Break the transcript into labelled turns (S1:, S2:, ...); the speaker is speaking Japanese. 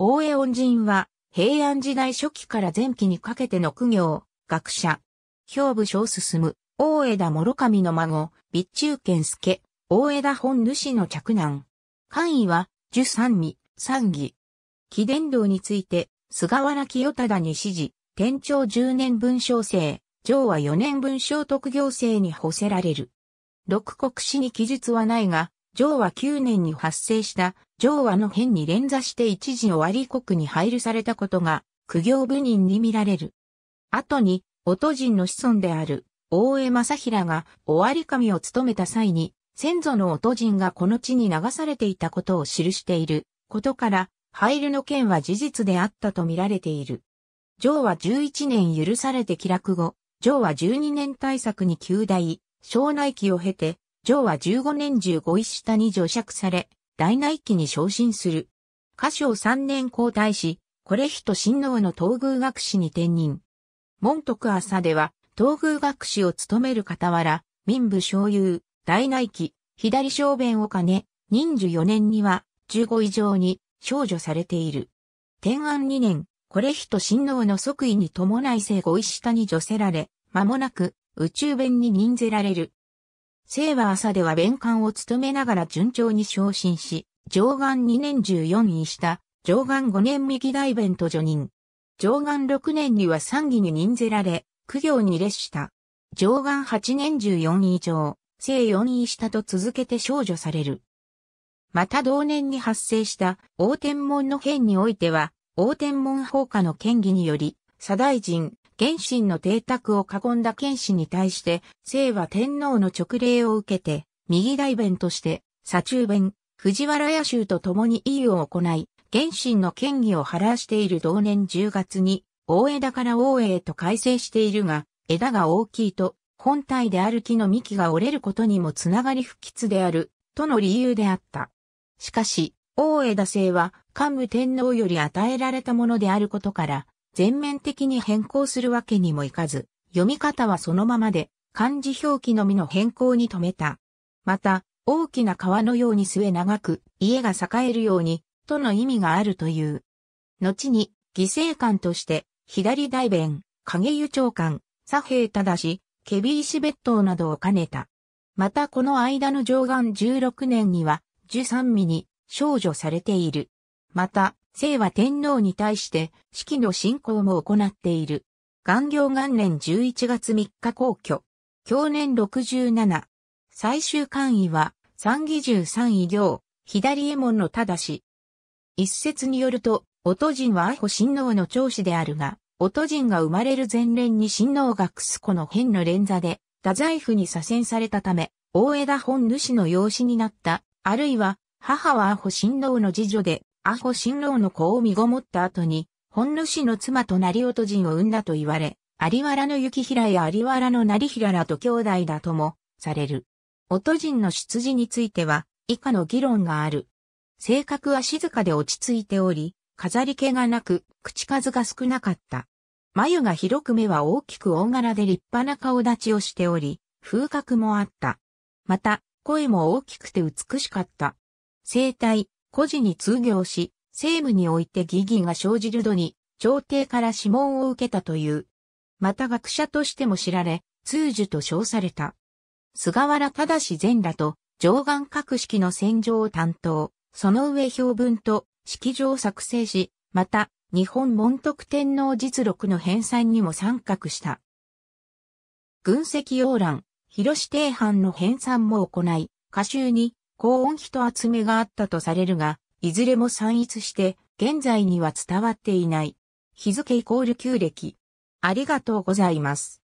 S1: 大江恩人は、平安時代初期から前期にかけての苦行、学者、兵部小進、む、大江田諸神の孫、備中健介、大江田本主の嫡男。官位は、十三位、三義。貴殿堂について、菅原清忠に指示、天長十年文章生、上は四年文章特行生に補せられる。六国史に記述はないが、上は九年に発生した上和の変に連座して一時終わり国に配慮されたことが、苦行部人に見られる。後に、音人の子孫である、大江正平が終わり神を務めた際に、先祖の音人がこの地に流されていたことを記していることから、配慮の件は事実であったと見られている。上和11年許されて気楽後、上和12年対策に旧大、庄内期を経て、上和15年15一下に除釈され、大内期に昇進する。歌唱3年交代し、これ人親王の東宮学士に転任。門徳朝では、東宮学士を務める傍ら、民部昇遊、大内期、左小便を兼ね、忍寿4年には、15以上に、少女されている。天安2年、これ人親王の即位に伴い生後一下に除せられ、間もなく、宇宙弁に任ぜられる。生和朝では弁官を務めながら順調に昇進し、上岸2年14位下、上岸5年右大弁と助任。上岸6年には参議に任ぜられ、苦行に列した。上岸8年14位上、正4位下と続けて少女される。また同年に発生した大天門の変においては、大天門放火の権威により、左大臣、原神の邸宅を囲んだ剣士に対して、聖は天皇の直令を受けて、右大弁として、左中弁、藤原野衆と共に異を行い、原神の権威を晴らしている同年10月に、大枝から大江へと改正しているが、枝が大きいと、本体である木の幹が折れることにもつながり不吉である、との理由であった。しかし、大枝姓は、幹武天皇より与えられたものであることから、全面的に変更するわけにもいかず、読み方はそのままで、漢字表記のみの変更に止めた。また、大きな川のように末長く、家が栄えるように、との意味があるという。後に、犠牲官として、左大弁、影湯長官、左平し、ケビーシ別当などを兼ねた。またこの間の上岸16年には、13ミに少女されている。また、清は天皇に対して式の進行も行っている。元行元年11月3日皇居。去年67。最終官位は三義十三位行、左衛門のただし。一説によると、音人は阿保親王の長子であるが、音人が生まれる前年に親王がクスコの変の連座で、太宰府に左遷されたため、大枝本主の養子になった、あるいは、母は阿保親王の次女で、アホ新郎の子を身ごもった後に、本主氏の妻と成と人を産んだと言われ、有原の雪平や有原の成平らと兄弟だとも、される。音人の出自については、以下の議論がある。性格は静かで落ち着いており、飾り気がなく、口数が少なかった。眉が広く目は大きく大柄で立派な顔立ちをしており、風格もあった。また、声も大きくて美しかった。生体、孤児に通行し、政務において疑義が生じる度に、朝廷から諮問を受けたという。また学者としても知られ、通樹と称された。菅原正前らと、上岸格式の戦場を担当、その上標文と式場を作成し、また、日本文徳天皇実録の編纂にも参画した。軍籍要覧、広志定版の編纂も行い、歌集に、高音比と厚めがあったとされるが、いずれも散逸して、現在には伝わっていない。日付イコール旧暦。ありがとうございます。